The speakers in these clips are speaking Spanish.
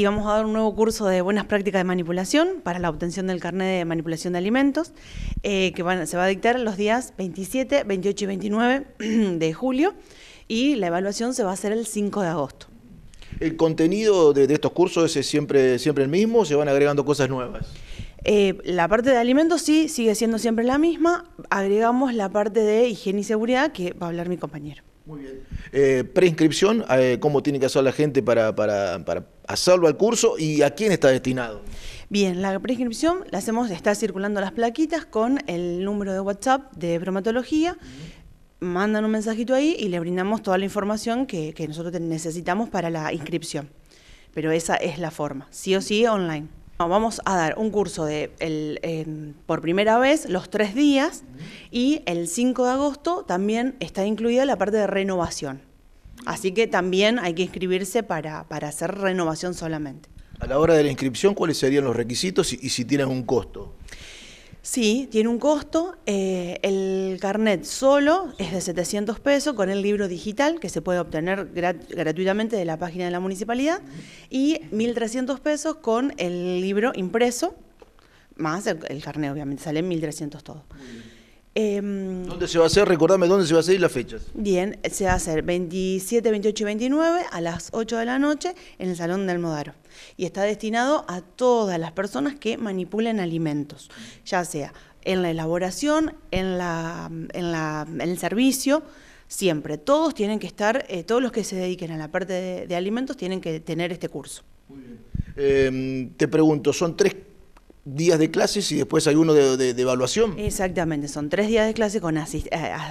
y vamos a dar un nuevo curso de buenas prácticas de manipulación para la obtención del carnet de manipulación de alimentos, eh, que se va a dictar los días 27, 28 y 29 de julio, y la evaluación se va a hacer el 5 de agosto. ¿El contenido de, estos cursos es siempre, siempre el mismo o se van agregando cosas nuevas? Eh, la parte de alimentos sí sigue siendo siempre la misma, agregamos la parte de higiene y seguridad que va a hablar mi compañero. Muy bien. Eh, preinscripción, ¿cómo tiene que hacer la gente para a salvo al curso y a quién está destinado. Bien, la prescripción la hacemos, está circulando las plaquitas con el número de WhatsApp de bromatología. Mandan un mensajito ahí y le brindamos toda la información que, nosotros necesitamos para la inscripción. Pero esa es la forma, sí o sí online. Vamos a dar un curso de em, por primera vez los tres días y el 5 de agosto también está incluida la parte de renovación. Así que también hay que inscribirse para, hacer renovación solamente. A la hora de la inscripción, ¿cuáles serían los requisitos y, si tienen un costo? Sí, tiene un costo. Eh, el carnet solo es de 700 pesos con el libro digital que se puede obtener gratuitamente de la página de la municipalidad y 1.300 pesos con el libro impreso, más el, carnet obviamente, sale 1.300 todos. Em, ¿Dónde se va a hacer? Recordame dónde se va a hacer y las fechas. Bien, se va a hacer 27, 28 y 29 a las 8 de la noche en el Salón del Modaro. Y está destinado a todas las personas que manipulen alimentos, ya sea en la elaboración, en, la, en, el servicio, siempre. Todos tienen que estar, eh, todos los que se dediquen a la parte de, alimentos tienen que tener este curso. Muy bien. Em, te pregunto, son tres días de clases y después hay uno de, evaluación. Exactamente, son tres días de clase con eh,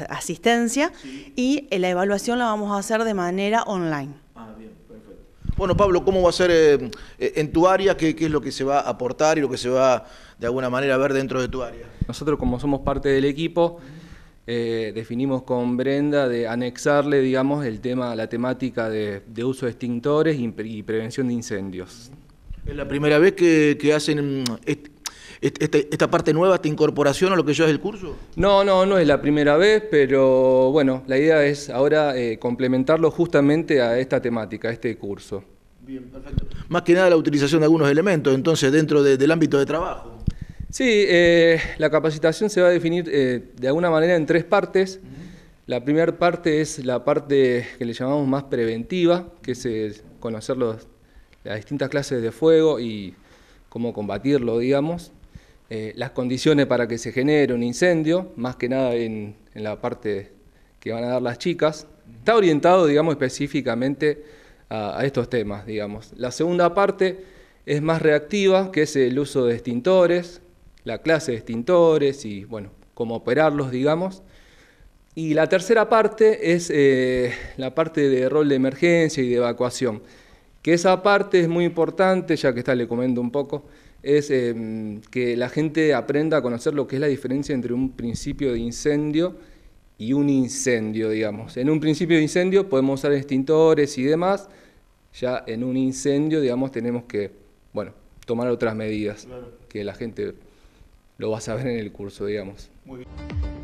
asistencia y la evaluación la vamos a hacer de manera online. Ah, bien, perfecto. Bueno, Pablo, ¿cómo va a ser eh, eh, en tu área? ¿Qué, es lo que se va a aportar y lo que se va de alguna manera a ver dentro de tu área? Nosotros como somos parte del equipo, definimos con Brenda de anexarle, digamos, el tema, la temática de, de uso de extintores y prevención de incendios. Es la primera vez que, hacen mm, esta parte nueva, esta incorporación a lo que ya es el curso. No, no, no es la primera vez, pero bueno, la idea es ahora eh, complementarlo justamente a esta temática, a este curso. Bien, perfecto. Más que nada la utilización de algunos elementos, entonces, dentro del ámbito de trabajo. Sí, eh, la capacitación se va a definir eh, de alguna manera en tres partes. La primera parte es la parte que le llamamos más preventiva, que es conocer los las distintas clases de fuego y cómo combatirlo, digamos, eh, las condiciones para que se genere un incendio, más que nada en, la parte que van a dar las chicas. Está orientado, digamos, específicamente a, estos temas, digamos. La segunda parte es más reactiva, que es el uso de extintores, la clase de extintores y, bueno, cómo operarlos, digamos. Y la tercera parte es eh, la parte de rol de emergencia y de evacuación. Que esa parte es muy importante, ya que está le comento un poco, es em, que la gente aprenda a conocer lo que es la diferencia entre un principio de incendio y un incendio, digamos. En un principio de incendio podemos usar extintores y demás, ya en un incendio, digamos, tenemos que, bueno, tomar otras medidas que la gente lo va a saber en el curso, digamos. Muy bien.